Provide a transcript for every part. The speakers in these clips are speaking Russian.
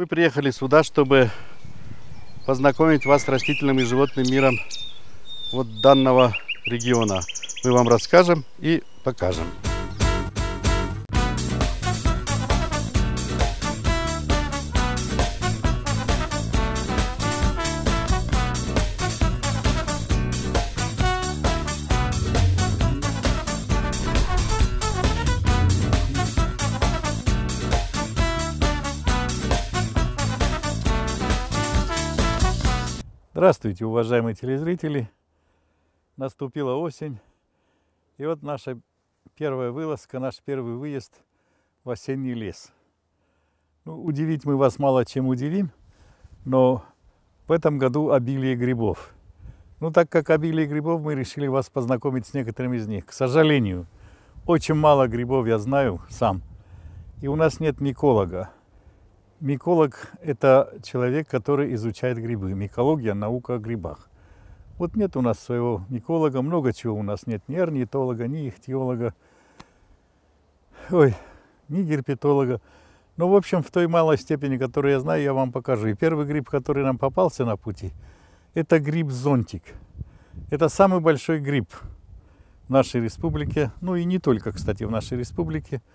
Мы приехали сюда, чтобы познакомить вас с растительным и животным миром вот данного региона. Мы вам расскажем и покажем. Здравствуйте, уважаемые телезрители! Наступила осень, и вот наша первая вылазка, наш первый выезд в осенний лес. Ну, удивить мы вас мало чем удивим, но в этом году обилие грибов. Ну, так как обилие грибов, мы решили вас познакомить с некоторыми из них. К сожалению, очень мало грибов я знаю сам, и у нас нет миколога. Миколог – это человек, который изучает грибы. Микология – наука о грибах. Вот нет у нас своего миколога, много чего у нас нет. Ни орнитолога, ни ихтиолога, ой, ни герпетолога. Ну, в общем, в той малой степени, которую я знаю, я вам покажу. И первый гриб, который нам попался на пути, это гриб-зонтик. Это самый большой гриб в нашей республике, ну и не только, кстати, в нашей республике –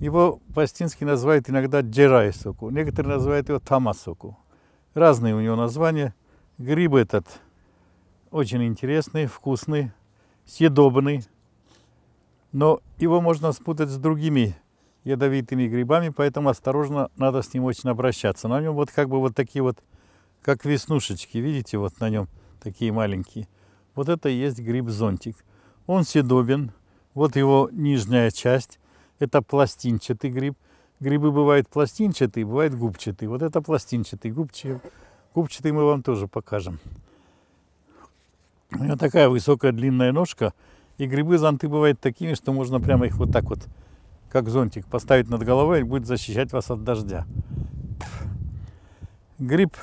его пастинский называют иногда джерайсоку, некоторые называют его тамасоку. Разные у него названия. Гриб этот очень интересный, вкусный, съедобный, но его можно спутать с другими ядовитыми грибами, поэтому осторожно надо с ним очень обращаться. На нем вот как бы вот такие вот, как веснушечки, видите, вот на нем такие маленькие. Вот это и есть гриб-зонтик. Он съедобен, вот его нижняя часть, это пластинчатый гриб. Грибы бывают пластинчатые, бывают губчатые. Вот это пластинчатый, губчатый, губчатый мы вам тоже покажем. У него такая высокая длинная ножка. И грибы зонты бывают такими, что можно прямо их вот так вот, как зонтик, поставить над головой и будет защищать вас от дождя. Гриб,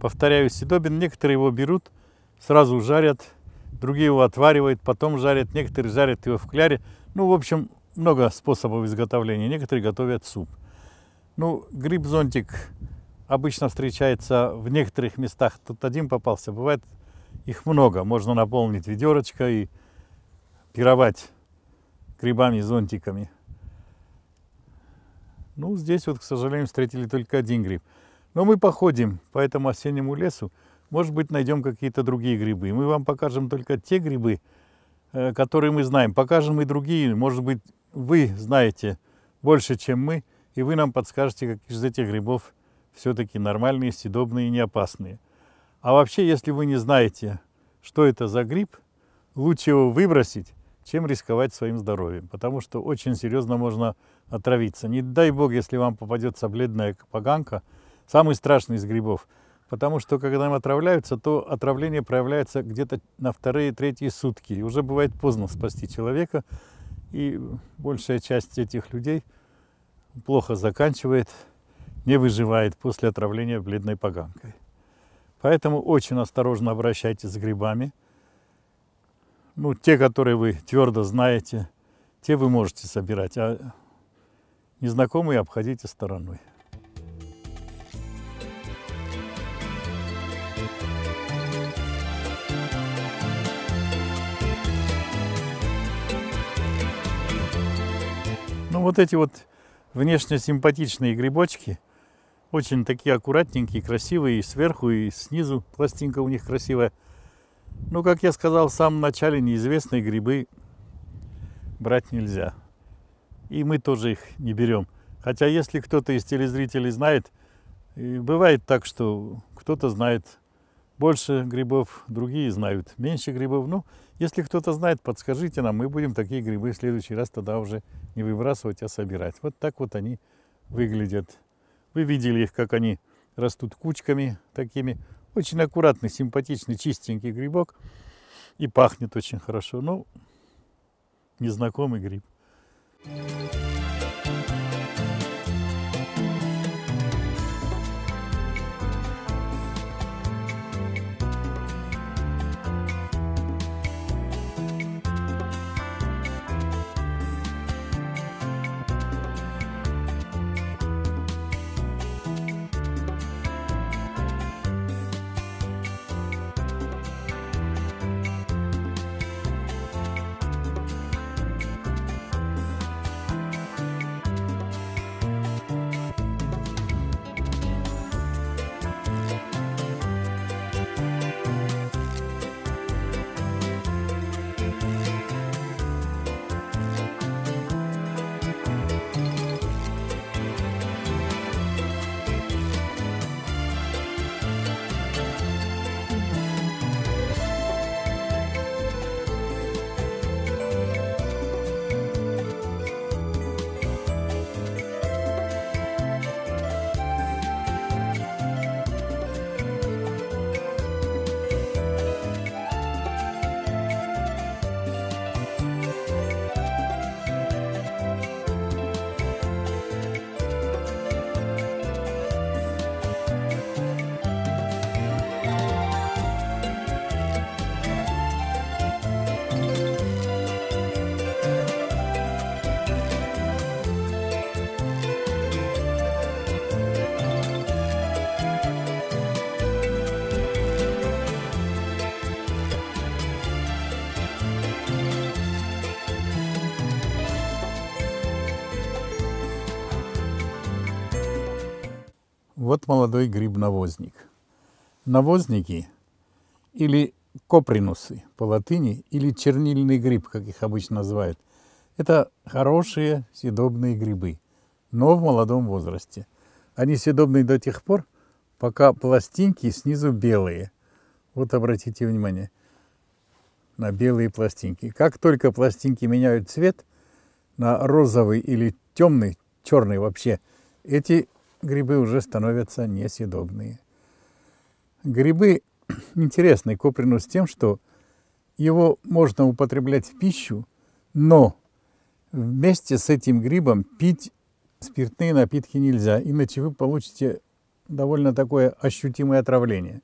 повторяю, съедобен. Некоторые его берут, сразу жарят, другие его отваривают, потом жарят, некоторые жарят его в кляре. Ну, в общем, много способов изготовления. Некоторые готовят суп. Ну, гриб-зонтик обычно встречается в некоторых местах. Тут один попался, бывает их много. Можно наполнить ведерочко и пировать грибами, зонтиками. Ну, здесь вот, к сожалению, встретили только один гриб. Но мы походим по этому осеннему лесу. Может быть, найдем какие-то другие грибы. Мы вам покажем только те грибы, э, которые мы знаем. Покажем и другие. Может быть, вы знаете больше, чем мы, и вы нам подскажете, как из этих грибов все-таки нормальные, съедобные и не опасные. А вообще, если вы не знаете, что это за гриб, лучше его выбросить, чем рисковать своим здоровьем, потому что очень серьезно можно отравиться. Не дай бог, если вам попадется бледная поганка, самый страшный из грибов, потому что когда им отравляются, то отравление проявляется где-то на вторые-третьи сутки, и уже бывает поздно спасти человека, и большая часть этих людей плохо заканчивает, не выживает после отравления бледной поганкой. Поэтому очень осторожно обращайтесь с грибами. Ну, те, которые вы твердо знаете, те вы можете собирать, а незнакомые обходите стороной. Вот эти вот внешне симпатичные грибочки, очень такие аккуратненькие, красивые, и сверху, и снизу пластинка у них красивая. Ну, как я сказал в самом начале, неизвестные грибы брать нельзя. И мы тоже их не берем. Хотя, если кто-то из телезрителей знает, бывает так, что кто-то знает больше грибов, другие знают меньше грибов. Ну, если кто-то знает, подскажите нам, мы будем такие грибы в следующий раз тогда уже не выбрасывать, а собирать. Вот так вот они выглядят. Вы видели их, как они растут кучками такими. Очень аккуратный, симпатичный, чистенький грибок. И пахнет очень хорошо. Ну, незнакомый гриб. Thank you. Вот молодой гриб-навозник. Навозники или копринусы по латыни, или чернильный гриб, как их обычно называют, это хорошие съедобные грибы, но в молодом возрасте. Они съедобны до тех пор, пока пластинки снизу белые. Вот обратите внимание на белые пластинки. Как только пластинки меняют цвет на розовый или темный, черный вообще, эти грибы уже становятся несъедобные. Грибы интересны Копринус тем, что его можно употреблять в пищу, но вместе с этим грибом пить спиртные напитки нельзя, иначе вы получите довольно такое ощутимое отравление.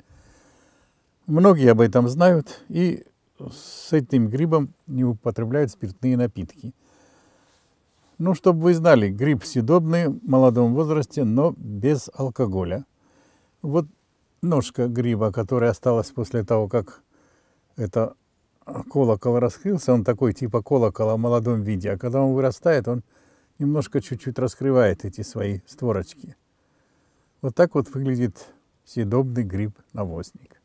Многие об этом знают и с этим грибом не употребляют спиртные напитки – ну, чтобы вы знали, гриб съедобный в молодом возрасте, но без алкоголя. Вот ножка гриба, которая осталась после того, как это колокол раскрылся, он такой типа колокола в молодом виде, а когда он вырастает, он немножко чуть-чуть раскрывает эти свои створочки. Вот так вот выглядит съедобный гриб-навозник.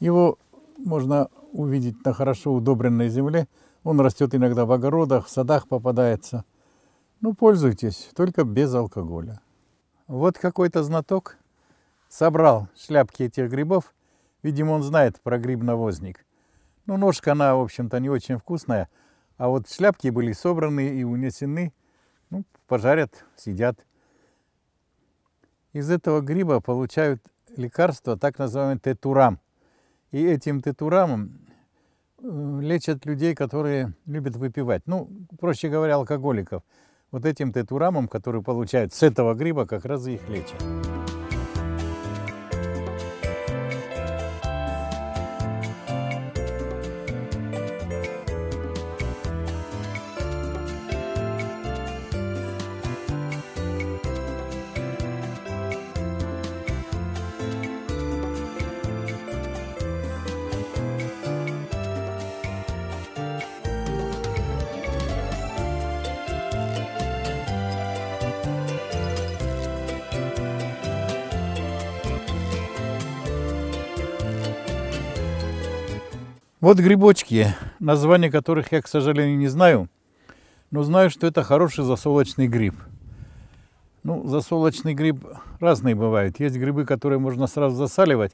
Его можно увидеть на хорошо удобренной земле – он растет иногда в огородах, в садах попадается. Ну, пользуйтесь, только без алкоголя. Вот какой-то знаток собрал шляпки этих грибов. Видимо, он знает про гриб-навозник. Ну, ножка, она, в общем-то, не очень вкусная. А вот шляпки были собраны и унесены. Ну, пожарят, съедят. Из этого гриба получают лекарство, так называемый тетурам. И этим тетурамом лечат людей, которые любят выпивать. Ну, проще говоря, алкоголиков. Вот этим тетурамом, который получают с этого гриба, как раз и их лечат. Вот грибочки, название которых я, к сожалению, не знаю, но знаю, что это хороший засолочный гриб. Ну, засолочный гриб разные бывают. Есть грибы, которые можно сразу засаливать,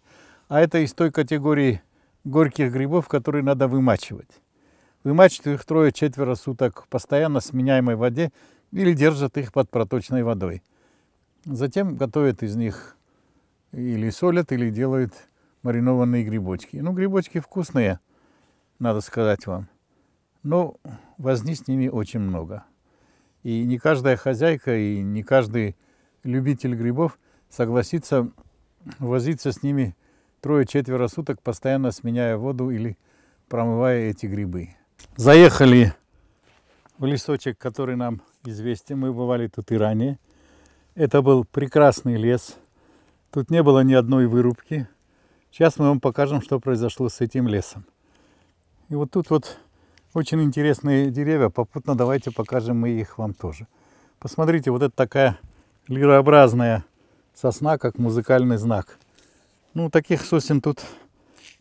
а это из той категории горьких грибов, которые надо вымачивать. Вымачивают их трое-четверо суток в постоянно сменяемой воде или держат их под проточной водой. Затем готовят из них или солят, или делают маринованные грибочки. Ну, грибочки вкусные – надо сказать вам. Но ну, возни с ними очень много. И не каждая хозяйка, и не каждый любитель грибов согласится возиться с ними трое-четверо суток, постоянно сменяя воду или промывая эти грибы. Заехали в лесочек, который нам известен. Мы бывали тут и ранее. Это был прекрасный лес. Тут не было ни одной вырубки. Сейчас мы вам покажем, что произошло с этим лесом. И вот тут вот очень интересные деревья. Попутно давайте покажем мы их вам тоже. Посмотрите, вот это такая лирообразная сосна, как музыкальный знак. Ну, таких сосен тут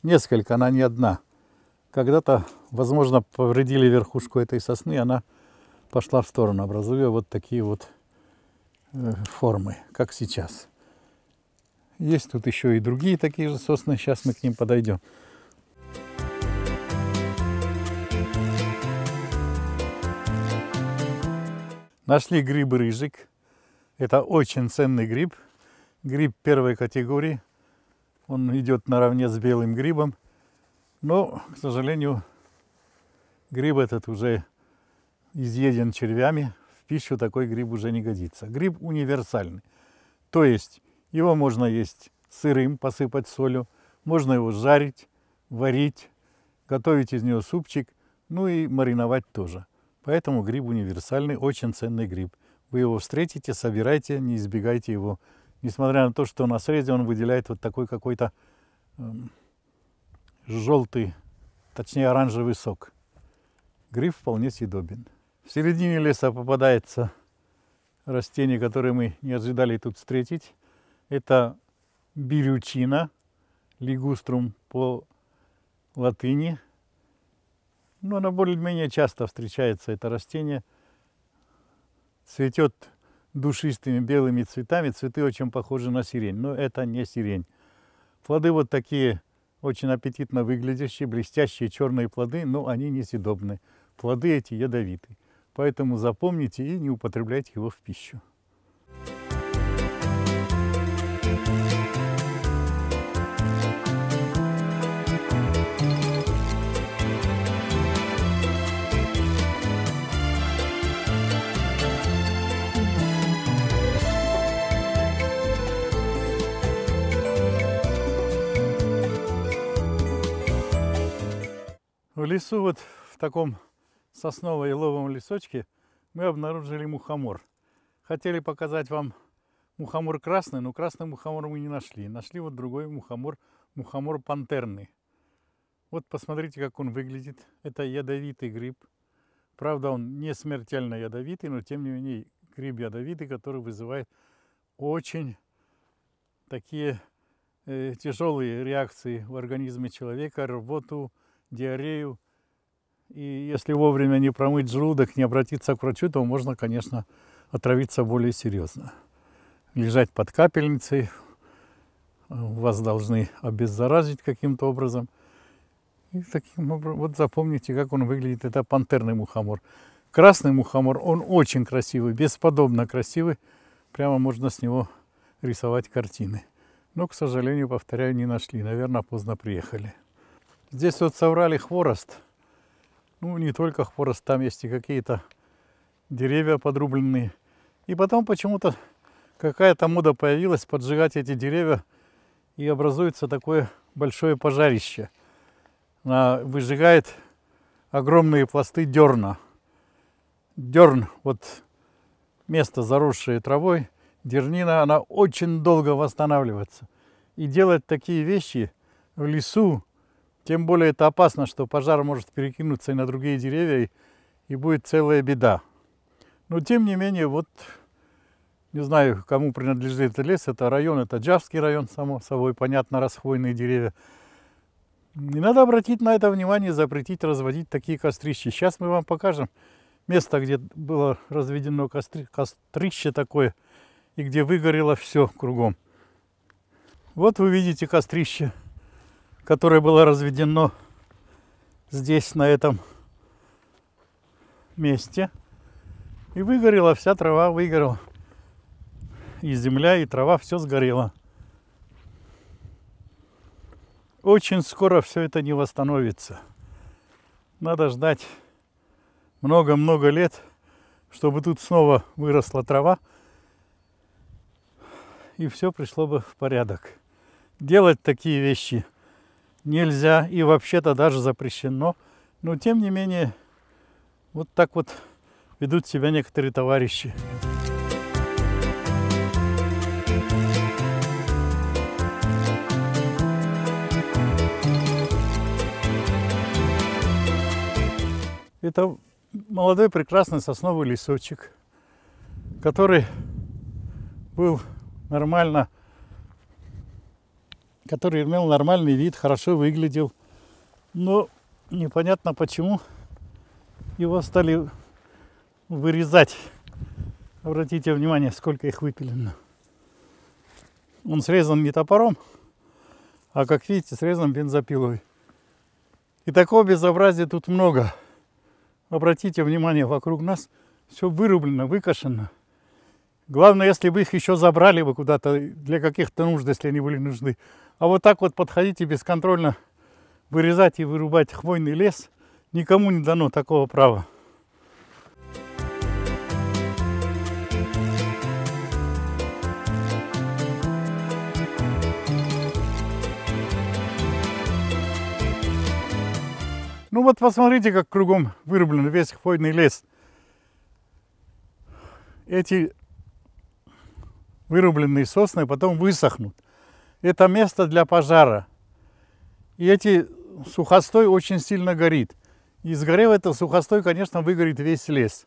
несколько, она не одна. Когда-то, возможно, повредили верхушку этой сосны, она пошла в сторону, образуя вот такие вот э, формы, как сейчас. Есть тут еще и другие такие же сосны, сейчас мы к ним подойдем. Нашли гриб рыжик. Это очень ценный гриб. Гриб первой категории. Он идет наравне с белым грибом. Но, к сожалению, гриб этот уже изъеден червями. В пищу такой гриб уже не годится. Гриб универсальный. То есть его можно есть сырым, посыпать солью. Можно его жарить, варить, готовить из него супчик, ну и мариновать тоже. Поэтому гриб универсальный, очень ценный гриб. Вы его встретите, собирайте, не избегайте его. Несмотря на то, что на срезе он выделяет вот такой какой-то эм, желтый, точнее оранжевый сок. Гриб вполне съедобен. В середине леса попадается растение, которое мы не ожидали тут встретить. Это бирючина, лигуструм по латыни, но она более-менее часто встречается, это растение. Цветет душистыми белыми цветами. Цветы очень похожи на сирень, но это не сирень. Плоды вот такие, очень аппетитно выглядящие, блестящие черные плоды, но они несъедобны. Плоды эти ядовиты. Поэтому запомните и не употребляйте его в пищу. В лесу, вот в таком сосново-еловом лесочке, мы обнаружили мухомор. Хотели показать вам мухомор красный, но красный мухомор мы не нашли. Нашли вот другой мухомор, мухомор пантерный. Вот посмотрите, как он выглядит. Это ядовитый гриб. Правда, он не смертельно ядовитый, но тем не менее гриб ядовитый, который вызывает очень такие э, тяжелые реакции в организме человека, рвоту, диарею. И если вовремя не промыть желудок, не обратиться к врачу, то можно, конечно, отравиться более серьезно. Лежать под капельницей, вас должны обеззаразить каким-то образом. И таким образом, вот запомните, как он выглядит. Это пантерный мухомор. Красный мухомор, он очень красивый, бесподобно красивый. Прямо можно с него рисовать картины. Но, к сожалению, повторяю, не нашли. Наверное, поздно приехали. Здесь вот соврали хворост. Ну, не только хворост, там есть и какие-то деревья подрубленные. И потом почему-то какая-то мода появилась поджигать эти деревья, и образуется такое большое пожарище. Она выжигает огромные пласты дерна. Дерн, вот место, заросшее травой, дернина, она очень долго восстанавливается. И делать такие вещи в лесу, тем более это опасно, что пожар может перекинуться и на другие деревья, и, и будет целая беда. Но тем не менее, вот не знаю, кому принадлежит этот лес, это район, это Джавский район, само собой, понятно, расхвойные деревья. Не надо обратить на это внимание, запретить разводить такие кострища. Сейчас мы вам покажем место, где было разведено костри... кострище такое, и где выгорело все кругом. Вот вы видите кострище которое было разведено здесь, на этом месте. И выгорела вся трава, выгорела. И земля, и трава, все сгорело. Очень скоро все это не восстановится. Надо ждать много-много лет, чтобы тут снова выросла трава, и все пришло бы в порядок. Делать такие вещи нельзя и вообще-то даже запрещено. Но тем не менее, вот так вот ведут себя некоторые товарищи. Это молодой прекрасный сосновый лесочек, который был нормально который имел нормальный вид, хорошо выглядел. Но непонятно почему его стали вырезать. Обратите внимание, сколько их выпилено. Он срезан не топором, а, как видите, срезан бензопилой. И такого безобразия тут много. Обратите внимание, вокруг нас все вырублено, выкошено. Главное, если бы их еще забрали бы куда-то для каких-то нужд, если они были нужны. А вот так вот подходить и бесконтрольно вырезать и вырубать хвойный лес, никому не дано такого права. Ну вот посмотрите, как кругом вырублен весь хвойный лес. Эти вырубленные сосны потом высохнут это место для пожара. И эти сухостой очень сильно горит. И сгорев это сухостой, конечно, выгорит весь лес.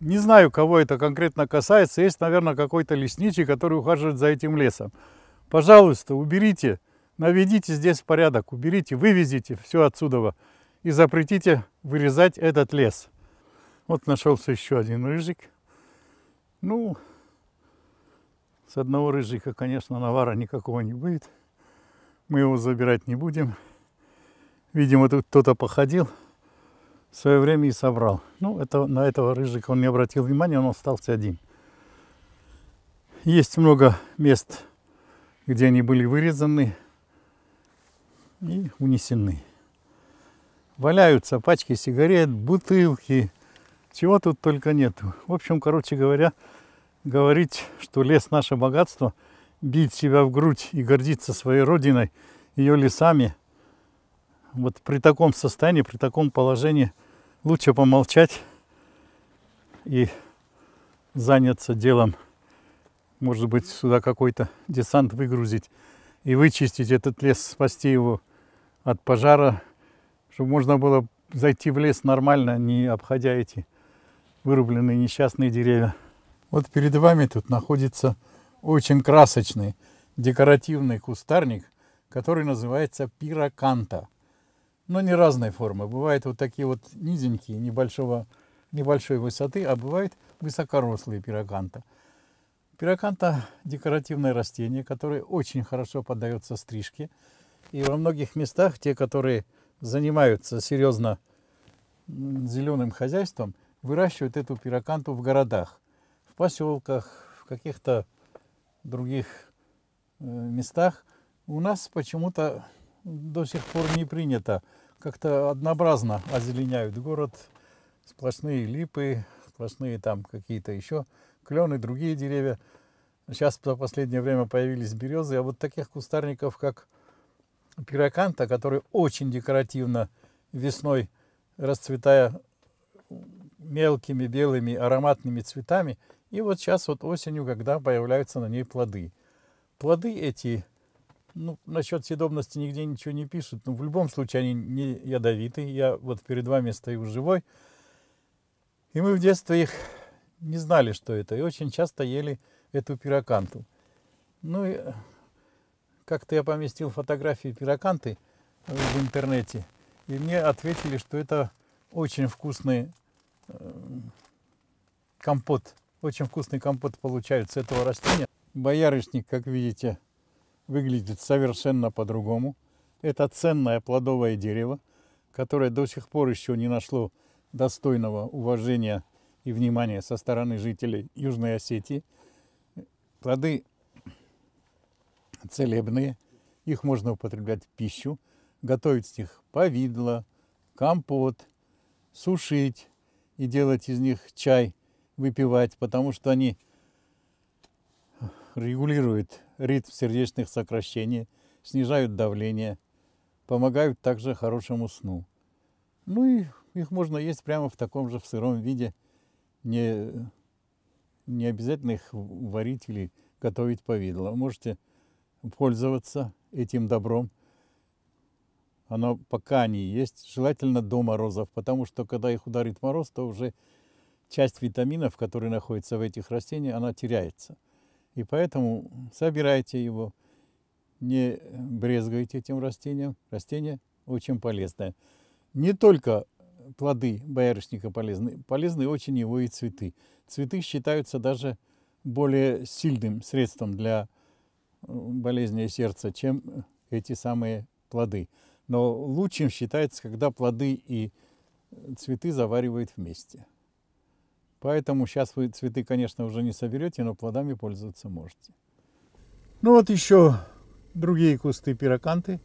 Не знаю, кого это конкретно касается. Есть, наверное, какой-то лесничий, который ухаживает за этим лесом. Пожалуйста, уберите, наведите здесь порядок, уберите, вывезите все отсюда и запретите вырезать этот лес. Вот нашелся еще один рыжик. Ну, с одного рыжика, конечно, навара никакого не будет. Мы его забирать не будем. Видимо, тут кто-то походил в свое время и собрал. Ну, это, на этого рыжика он не обратил внимания, он остался один. Есть много мест, где они были вырезаны и унесены. Валяются пачки сигарет, бутылки, чего тут только нету. В общем, короче говоря, говорить, что лес – наше богатство, бить себя в грудь и гордиться своей родиной, ее лесами, вот при таком состоянии, при таком положении лучше помолчать и заняться делом. Может быть, сюда какой-то десант выгрузить и вычистить этот лес, спасти его от пожара, чтобы можно было зайти в лес нормально, не обходя эти вырубленные несчастные деревья. Вот перед вами тут находится очень красочный декоративный кустарник, который называется пироканта. Но не разной формы. Бывают вот такие вот низенькие, небольшого, небольшой высоты, а бывают высокорослые пироканта. Пироканта – декоративное растение, которое очень хорошо поддается стрижке. И во многих местах те, которые занимаются серьезно зеленым хозяйством, выращивают эту пироканту в городах в поселках, в каких-то других э, местах, у нас почему-то до сих пор не принято. Как-то однообразно озеленяют город, сплошные липы, сплошные там какие-то еще клены, другие деревья. Сейчас за последнее время появились березы, а вот таких кустарников, как пироканта, который очень декоративно весной, расцветая, мелкими белыми ароматными цветами. И вот сейчас вот осенью, когда появляются на ней плоды. Плоды эти, ну, насчет съедобности нигде ничего не пишут, но в любом случае они не ядовиты, Я вот перед вами стою живой. И мы в детстве их не знали, что это, и очень часто ели эту пироканту. Ну, и как-то я поместил фотографии пироканты в интернете, и мне ответили, что это очень вкусный Э, компот. Очень вкусный компот получается этого растения. Боярышник, как видите, выглядит совершенно по-другому. Это ценное плодовое дерево, которое до сих пор еще не нашло достойного уважения и внимания со стороны жителей Южной Осетии. Плоды целебные, их можно употреблять в пищу, готовить с них повидло, компот, сушить, и делать из них чай, выпивать, потому что они регулируют ритм сердечных сокращений, снижают давление, помогают также хорошему сну. Ну и их можно есть прямо в таком же в сыром виде, не, не обязательно их варить или готовить повидло. можете пользоваться этим добром – оно пока не есть, желательно до морозов, потому что когда их ударит мороз, то уже часть витаминов, которые находятся в этих растениях, она теряется. И поэтому собирайте его, не брезгайте этим растением. Растение очень полезное. Не только плоды боярышника полезны, полезны очень его и цветы. Цветы считаются даже более сильным средством для э, болезни сердца, чем э, эти самые плоды. Но лучшим считается, когда плоды и э, цветы заваривают вместе. Поэтому сейчас вы цветы, конечно, уже не соберете, но плодами пользоваться можете. Ну вот еще другие кусты пироканты.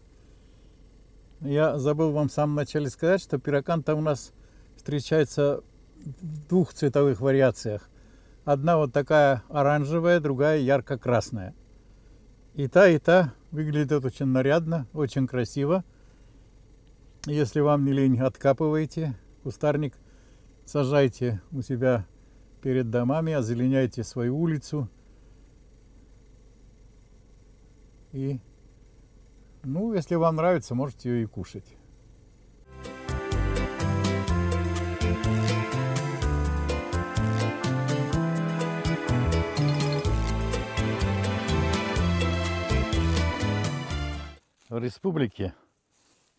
Я забыл вам в самом начале сказать, что пироканта у нас встречается в двух цветовых вариациях. Одна вот такая оранжевая, другая ярко-красная. И та, и та выглядит очень нарядно, очень красиво. Если вам не лень, откапывайте кустарник, сажайте у себя перед домами, озеленяйте свою улицу. И, ну, если вам нравится, можете ее и кушать. В республике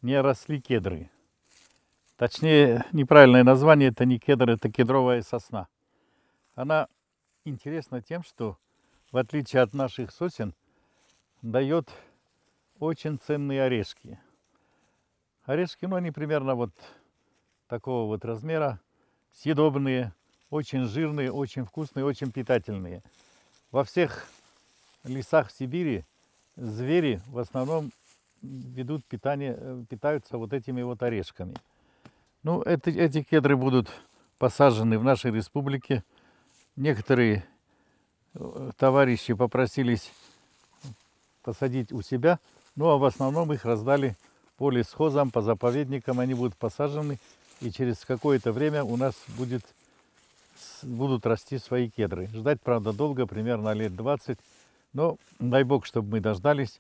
не росли кедры. Точнее, неправильное название это не кедр, это кедровая сосна. Она интересна тем, что в отличие от наших сосен, дает очень ценные орешки. Орешки, ну, они примерно вот такого вот размера, съедобные, очень жирные, очень вкусные, очень питательные. Во всех лесах Сибири звери в основном ведут питание, э, питаются вот этими вот орешками. Ну, это, эти кедры будут посажены в нашей республике. Некоторые э, товарищи попросились посадить у себя, ну а в основном их раздали по лесхозам, по заповедникам, они будут посажены, и через какое-то время у нас будет, будут расти свои кедры. Ждать, правда, долго, примерно лет 20, но дай бог, чтобы мы дождались.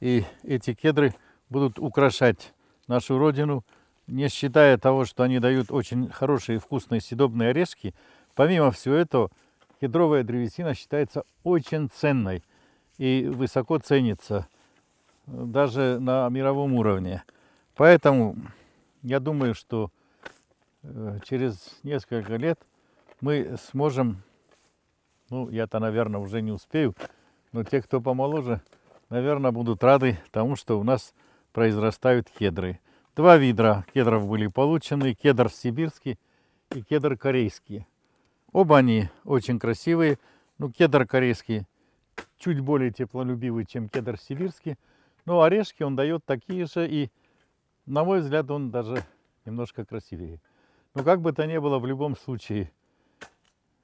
И эти кедры будут украшать нашу родину, не считая того, что они дают очень хорошие вкусные съедобные орешки. Помимо всего этого, кедровая древесина считается очень ценной и высоко ценится э, даже на мировом уровне. Поэтому я думаю, что э, через несколько лет мы сможем, ну я-то, наверное, уже не успею, но те, кто помоложе, наверное, будут рады тому, что у нас произрастают кедры. Два ведра кедров были получены, кедр сибирский и кедр корейский. Оба они очень красивые. Ну, кедр корейский чуть более теплолюбивый, чем кедр сибирский. Но орешки он дает такие же, и, на мой взгляд, он даже немножко красивее. Но как бы то ни было, в любом случае,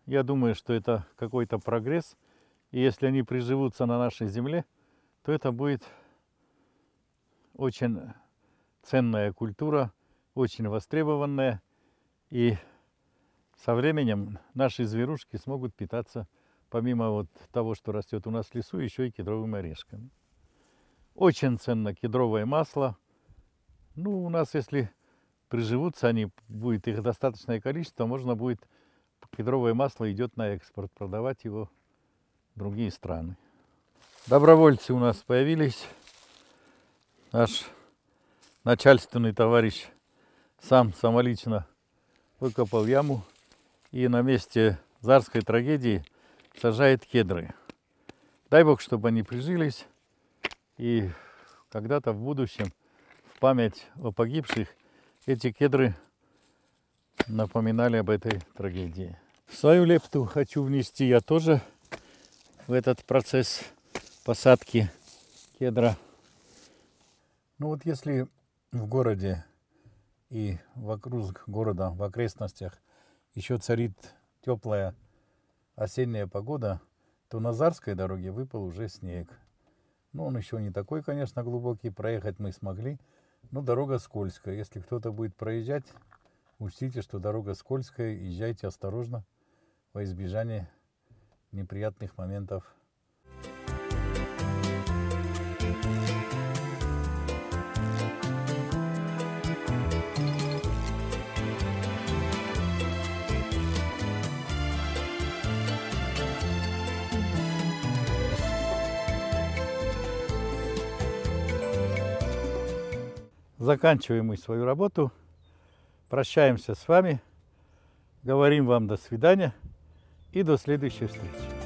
я думаю, что это какой-то прогресс. И если они приживутся на нашей земле, то это будет очень ценная культура, очень востребованная, и со временем наши зверушки смогут питаться, помимо вот того, что растет у нас в лесу, еще и кедровым орешком. Очень ценно кедровое масло. Ну, у нас, если приживутся они, будет их достаточное количество, можно будет, кедровое масло идет на экспорт, продавать его в другие страны. Добровольцы у нас появились. Наш начальственный товарищ сам самолично выкопал яму и на месте царской трагедии сажает кедры. Дай бог, чтобы они прижились и когда-то в будущем в память о погибших эти кедры напоминали об этой трагедии. Свою лепту хочу внести я тоже в этот процесс посадки кедра. Ну вот если в городе и вокруг города, в окрестностях еще царит теплая осенняя погода, то на Зарской дороге выпал уже снег. Ну он еще не такой, конечно, глубокий, проехать мы смогли, но дорога скользкая. Если кто-то будет проезжать, учтите, что дорога скользкая, езжайте осторожно во избежание неприятных моментов заканчиваем мы свою работу, прощаемся с вами, говорим вам до свидания и до следующей встречи.